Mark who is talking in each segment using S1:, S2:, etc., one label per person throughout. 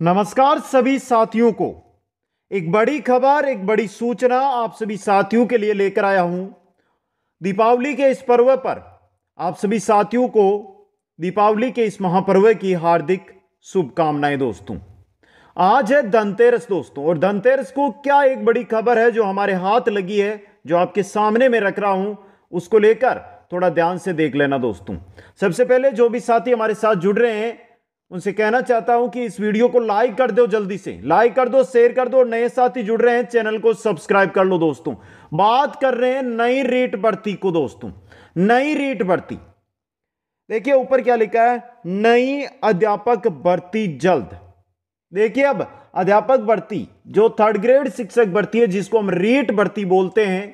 S1: नमस्कार सभी साथियों को एक बड़ी खबर एक बड़ी सूचना आप सभी साथियों के लिए लेकर आया हूं दीपावली के इस पर्व पर आप सभी साथियों को दीपावली के इस महापर्व की हार्दिक शुभकामनाएं दोस्तों आज है धनतेरस दोस्तों और धनतेरस को क्या एक बड़ी खबर है जो हमारे हाथ लगी है जो आपके सामने में रख रहा हूं उसको लेकर थोड़ा ध्यान से देख लेना दोस्तों सबसे पहले जो भी साथी हमारे साथ जुड़ रहे हैं उनसे कहना चाहता हूं कि इस वीडियो को लाइक कर दो जल्दी से लाइक कर दो शेयर कर दो नए साथी जुड़ रहे हैं चैनल को सब्सक्राइब कर लो दोस्तों बात कर रहे हैं नई रेट बढ़ती को दोस्तों नई रेट बढ़ती देखिए ऊपर क्या लिखा है नई अध्यापक भर्ती जल्द देखिए अब अध्यापक भर्ती जो थर्ड ग्रेड शिक्षक भर्ती है जिसको हम रेट भर्ती बोलते हैं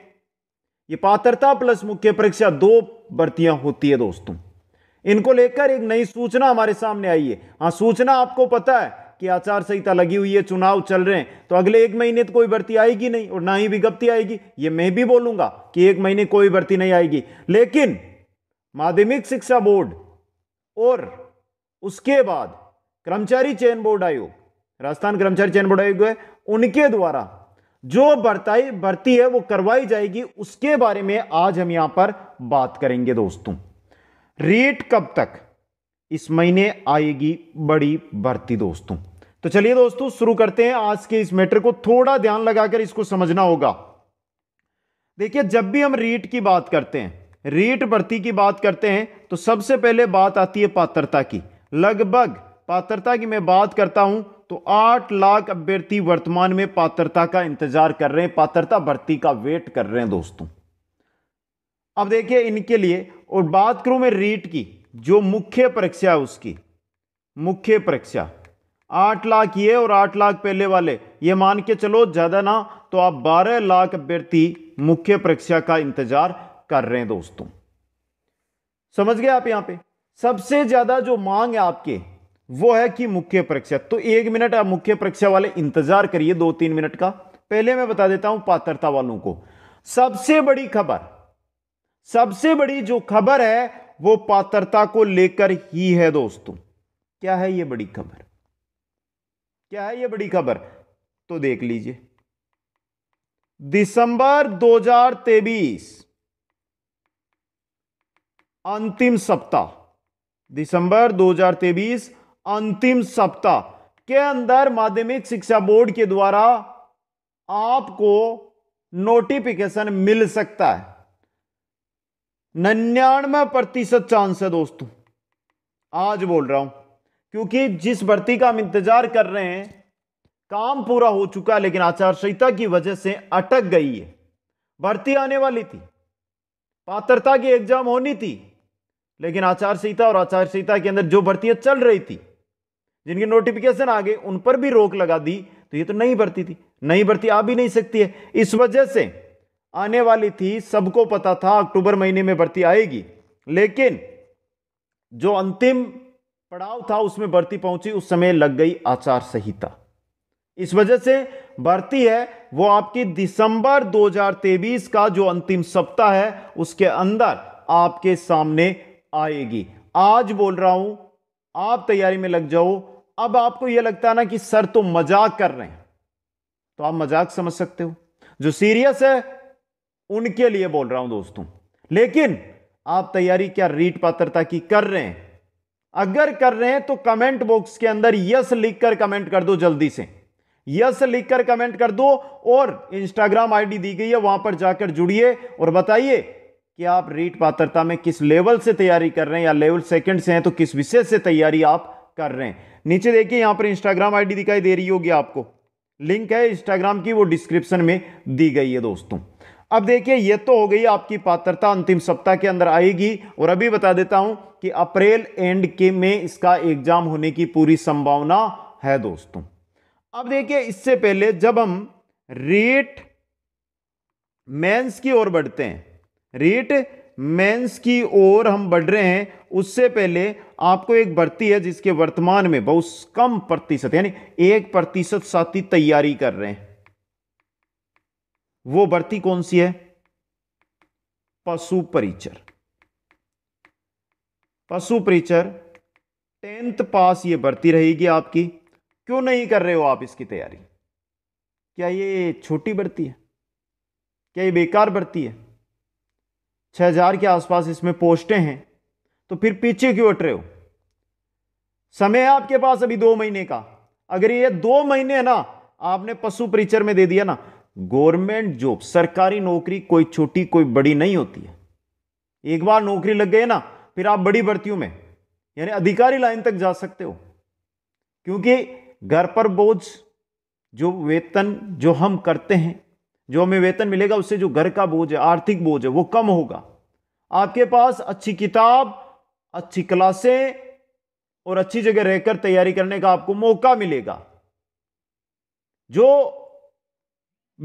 S1: ये पात्रता प्लस मुख्य परीक्षा दो भर्तियां होती है दोस्तों इनको लेकर एक नई सूचना हमारे सामने आई है हाँ सूचना आपको पता है कि आचार संहिता लगी हुई है चुनाव चल रहे हैं तो अगले एक महीने तो कोई भर्ती आएगी नहीं और ना ही विज्ञप्ति आएगी ये मैं भी बोलूंगा कि एक महीने कोई भर्ती नहीं आएगी लेकिन माध्यमिक शिक्षा बोर्ड और उसके बाद कर्मचारी चयन बोर्ड आयोग राजस्थान कर्मचारी चयन बोर्ड आयोग है उनके द्वारा जो भर्ताई भर्ती है वो करवाई जाएगी उसके बारे में आज हम यहां पर बात करेंगे दोस्तों रेट कब तक इस महीने आएगी बड़ी बढ़ती दोस्तों तो चलिए दोस्तों शुरू करते हैं आज के इस मैटर को थोड़ा ध्यान लगाकर इसको समझना होगा देखिए जब भी हम रेट की बात करते हैं रेट बढ़ती की बात करते हैं तो सबसे पहले बात आती है पात्रता की लगभग पात्रता की मैं बात करता हूं तो आठ लाख अभ्यर्थी वर्तमान में पात्रता का इंतजार कर रहे हैं पात्रता भर्ती का वेट कर रहे हैं दोस्तों अब देखिए इनके लिए और बात करूं मैं रीट की जो मुख्य परीक्षा है उसकी मुख्य परीक्षा आठ लाख ये और आठ लाख पहले वाले ये मान के चलो ज़्यादा ना तो आप बारह लाख अभ्यर्थी मुख्य परीक्षा का इंतजार कर रहे हैं दोस्तों समझ गए आप यहां पे सबसे ज़्यादा जो मांग है आपके वो है कि मुख्य परीक्षा तो एक मिनट आप मुख्य परीक्षा वाले इंतजार करिए दो तीन मिनट का पहले मैं बता देता हूं पात्रता वालों को सबसे बड़ी खबर सबसे बड़ी जो खबर है वो पात्रता को लेकर ही है दोस्तों क्या है ये बड़ी खबर क्या है ये बड़ी खबर तो देख लीजिए दिसंबर 2023 अंतिम सप्ताह दिसंबर 2023 अंतिम सप्ताह के अंदर माध्यमिक शिक्षा बोर्ड के द्वारा आपको नोटिफिकेशन मिल सकता है निन्यानवे प्रतिशत चांस है दोस्तों आज बोल रहा हूं क्योंकि जिस भर्ती का हम इंतजार कर रहे हैं काम पूरा हो चुका है लेकिन आचार संहिता की वजह से अटक गई है भर्ती आने वाली थी पात्रता की एग्जाम होनी थी लेकिन आचार संहिता और आचार संहिता के अंदर जो भर्तियां चल रही थी जिनके नोटिफिकेशन आ गए उन पर भी रोक लगा दी तो ये तो नहीं भर्ती थी नई भर्ती आ भी नहीं सकती है इस वजह से आने वाली थी सबको पता था अक्टूबर महीने में भर्ती आएगी लेकिन जो अंतिम पड़ाव था उसमें भर्ती पहुंची उस समय लग गई आचार संहिता इस वजह से भर्ती है वो आपकी दिसंबर 2023 का जो अंतिम सप्ताह है उसके अंदर आपके सामने आएगी आज बोल रहा हूं आप तैयारी में लग जाओ अब आपको यह लगता है ना कि सर तो मजाक कर रहे हैं तो आप मजाक समझ सकते हो जो सीरियस है उनके लिए बोल रहा हूं दोस्तों लेकिन आप तैयारी क्या रीट पात्रता की कर रहे हैं अगर कर रहे हैं तो कमेंट बॉक्स के अंदर यस लिखकर कमेंट कर दो जल्दी से यस लिखकर कमेंट कर दो और इंस्टाग्राम आईडी दी गई है वहां पर जाकर जुड़िए और बताइए कि आप रीट पात्रता में किस लेवल से तैयारी कर रहे हैं या लेवल सेकंड से हैं तो किस विषय से तैयारी आप कर रहे हैं नीचे देखिए यहां पर इंस्टाग्राम आईडी दिखाई दे रही होगी आपको लिंक है इंस्टाग्राम की वो डिस्क्रिप्शन में दी गई है दोस्तों अब देखिए ये तो हो गई आपकी पात्रता अंतिम सप्ताह के अंदर आएगी और अभी बता देता हूं कि अप्रैल एंड के में इसका एग्जाम होने की पूरी संभावना है दोस्तों अब देखिए इससे पहले जब हम रेट मेंस की ओर बढ़ते हैं रेट मेंस की ओर हम बढ़ रहे हैं उससे पहले आपको एक भर्ती है जिसके वर्तमान में बहुत कम प्रतिशत यानी एक प्रतिशत साथी तैयारी कर रहे हैं वो भर्ती कौन सी है पशु परिचर पशु परिचर टेंथ पास ये भर्ती रहेगी आपकी क्यों नहीं कर रहे हो आप इसकी तैयारी क्या ये छोटी बढ़ती है क्या ये बेकार बढ़ती है छह हजार के आसपास इसमें पोस्टें हैं तो फिर पीछे क्यों हट रहे हो समय है आपके पास अभी दो महीने का अगर ये दो महीने है ना आपने पशु परिचर में दे दिया ना गवर्नमेंट जॉब सरकारी नौकरी कोई छोटी कोई बड़ी नहीं होती है एक बार नौकरी लग गए ना फिर आप बड़ी भर्तियों में यानी अधिकारी लाइन तक जा सकते हो क्योंकि घर पर बोझ जो वेतन जो हम करते हैं जो हमें वेतन मिलेगा उससे जो घर का बोझ है आर्थिक बोझ है वो कम होगा आपके पास अच्छी किताब अच्छी क्लासें और अच्छी जगह रहकर तैयारी करने का आपको मौका मिलेगा जो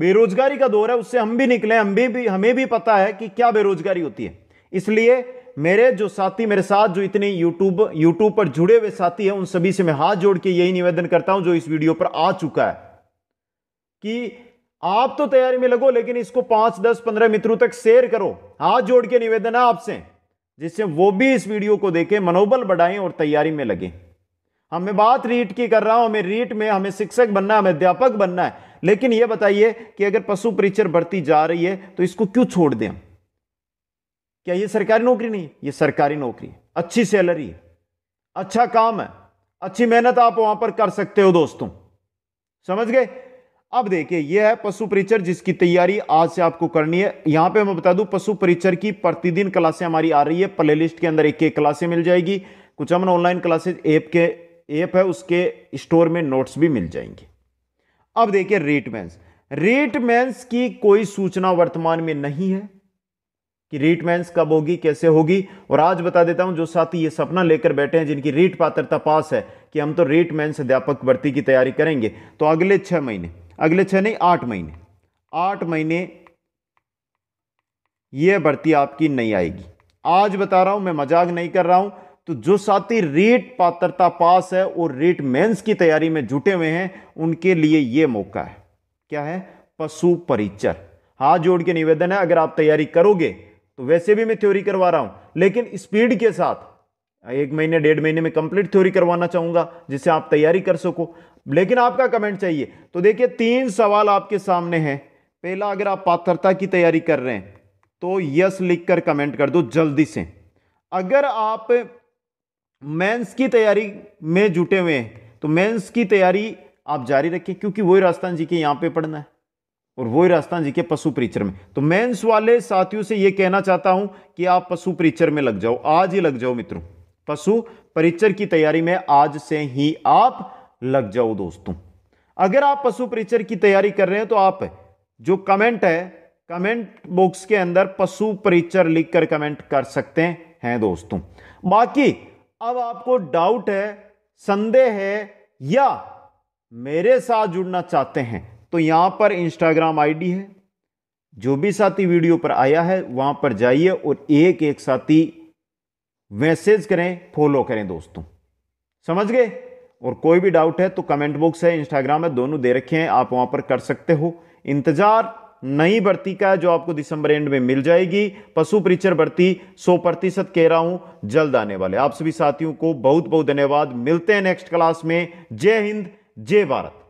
S1: बेरोजगारी का दौर है उससे हम भी निकले हम भी, भी हमें भी पता है कि क्या बेरोजगारी होती है इसलिए मेरे जो साथी मेरे साथ जो इतने यूट्यूब यूट्यूब पर जुड़े हुए साथी हैं उन सभी से मैं हाथ जोड़ के यही निवेदन करता हूं जो इस वीडियो पर आ चुका है कि आप तो तैयारी में लगो लेकिन इसको पांच दस पंद्रह मित्रों तक शेयर करो हाथ जोड़ के निवेदन है आपसे जिससे वो भी इस वीडियो को देखें मनोबल बढ़ाएं और तैयारी में लगें हाँ मैं बात रीट की कर रहा हूं हमें रीट में हमें शिक्षक बनना है हमें अध्यापक बनना है लेकिन यह बताइए कि अगर पशु परिचर बढ़ती जा रही है तो इसको क्यों छोड़ दें क्या यह सरकारी नौकरी नहीं ये सरकारी नौकरी है अच्छी सैलरी है अच्छा काम है अच्छी मेहनत आप वहां पर कर सकते हो दोस्तों समझ गए अब देखिए यह है पशु परिचर जिसकी तैयारी आज से आपको करनी है यहां पे मैं बता दूं पशु परिचर की प्रतिदिन क्लासें हमारी आ रही है प्ले लिस्ट के अंदर एक एक क्लासें मिल जाएगी कुछ अमन ऑनलाइन क्लासेज ऐप के ऐप है उसके स्टोर में नोट्स भी मिल जाएंगे अब देखिए रेटमेंस रेटमेंस की कोई सूचना वर्तमान में नहीं है कि रेटमेंस कब होगी कैसे होगी और आज बता देता हूं जो साथी ये सपना लेकर बैठे हैं जिनकी रेट पात्रता पास है कि हम तो रेटमेंस अध्यापक भर्ती की तैयारी करेंगे तो अगले छह महीने अगले छह नहीं आठ महीने आठ महीने यह भर्ती आपकी नहीं आएगी आज बता रहा हूं मैं मजाक नहीं कर रहा हूं तो जो साथी रेट पात्रता पास है और रेट मेंस की तैयारी में जुटे हुए हैं उनके लिए ये मौका है क्या है पशु परिचर हाथ जोड़ के निवेदन है अगर आप तैयारी करोगे तो वैसे भी मैं थ्योरी करवा रहा हूं लेकिन स्पीड के साथ एक महीने डेढ़ महीने में कंप्लीट थ्योरी करवाना चाहूंगा जिससे आप तैयारी कर सको लेकिन आपका कमेंट चाहिए तो देखिए तीन सवाल आपके सामने हैं पहला अगर आप पात्रता की तैयारी कर रहे हैं तो यस लिखकर कमेंट कर दो जल्दी से अगर आप मेंस की तैयारी में जुटे हुए हैं तो मेंस की तैयारी आप जारी रखें क्योंकि वही राजस्थान जी के यहाँ पे पढ़ना है और वही राजस्थान जी के पशु परिचर में तो मेंस वाले साथियों से ये कहना चाहता हूँ कि आप पशु परिचर में लग जाओ आज ही लग जाओ मित्रों पशु परिचर की तैयारी में आज से ही आप लग जाओ दोस्तों अगर आप पशु परिचर की तैयारी कर रहे हैं तो आप जो कमेंट है कमेंट बॉक्स के अंदर पशु परिचर लिखकर कमेंट कर सकते हैं दोस्तों बाकी अब आपको डाउट है संदेह है या मेरे साथ जुड़ना चाहते हैं तो यहां पर इंस्टाग्राम आईडी है जो भी साथी वीडियो पर आया है वहां पर जाइए और एक एक साथी मैसेज करें फॉलो करें दोस्तों समझ गए और कोई भी डाउट है तो कमेंट बॉक्स है इंस्टाग्राम है दोनों दे रखे हैं आप वहां पर कर सकते हो इंतज़ार नई भर्ती का जो आपको दिसंबर एंड में मिल जाएगी पशु परिचर भर्ती 100 प्रतिशत कह रहा हूं जल्द आने वाले आप सभी साथियों को बहुत बहुत धन्यवाद मिलते हैं नेक्स्ट क्लास में जय हिंद जय भारत